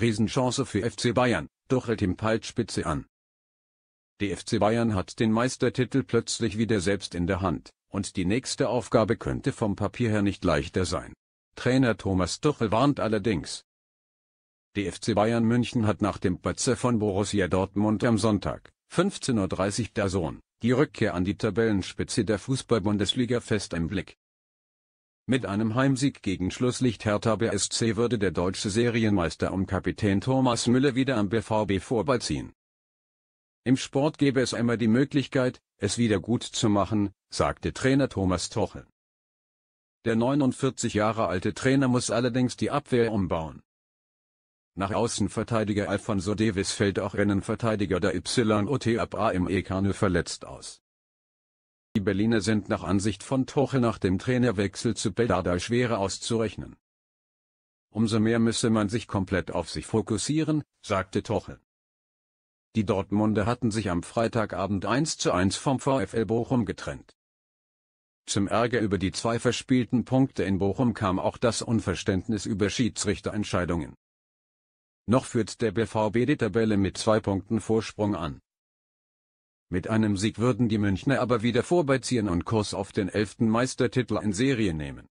Riesenchance für FC Bayern, doch hält im Paltspitze an. Die FC Bayern hat den Meistertitel plötzlich wieder selbst in der Hand, und die nächste Aufgabe könnte vom Papier her nicht leichter sein. Trainer Thomas Tuchel warnt allerdings. Die FC Bayern München hat nach dem Patzer von Borussia Dortmund am Sonntag, 15.30 Uhr der Sohn, die Rückkehr an die Tabellenspitze der Fußball-Bundesliga fest im Blick. Mit einem Heimsieg gegen Schlusslicht Hertha BSC würde der deutsche Serienmeister um Kapitän Thomas Müller wieder am BVB vorbeiziehen. Im Sport gäbe es immer die Möglichkeit, es wieder gut zu machen, sagte Trainer Thomas Tochel. Der 49 Jahre alte Trainer muss allerdings die Abwehr umbauen. Nach Außenverteidiger Alfonso Davis fällt auch Rennenverteidiger der YOT Abame Kanu verletzt aus. Die Berliner sind nach Ansicht von Tuchel nach dem Trainerwechsel zu Dardai schwerer auszurechnen. Umso mehr müsse man sich komplett auf sich fokussieren, sagte Tuchel. Die Dortmunder hatten sich am Freitagabend 1 zu 1 vom VfL Bochum getrennt. Zum Ärger über die zwei verspielten Punkte in Bochum kam auch das Unverständnis über Schiedsrichterentscheidungen. Noch führt der BVB die Tabelle mit zwei Punkten Vorsprung an. Mit einem Sieg würden die Münchner aber wieder vorbeiziehen und Kurs auf den elften Meistertitel in Serie nehmen.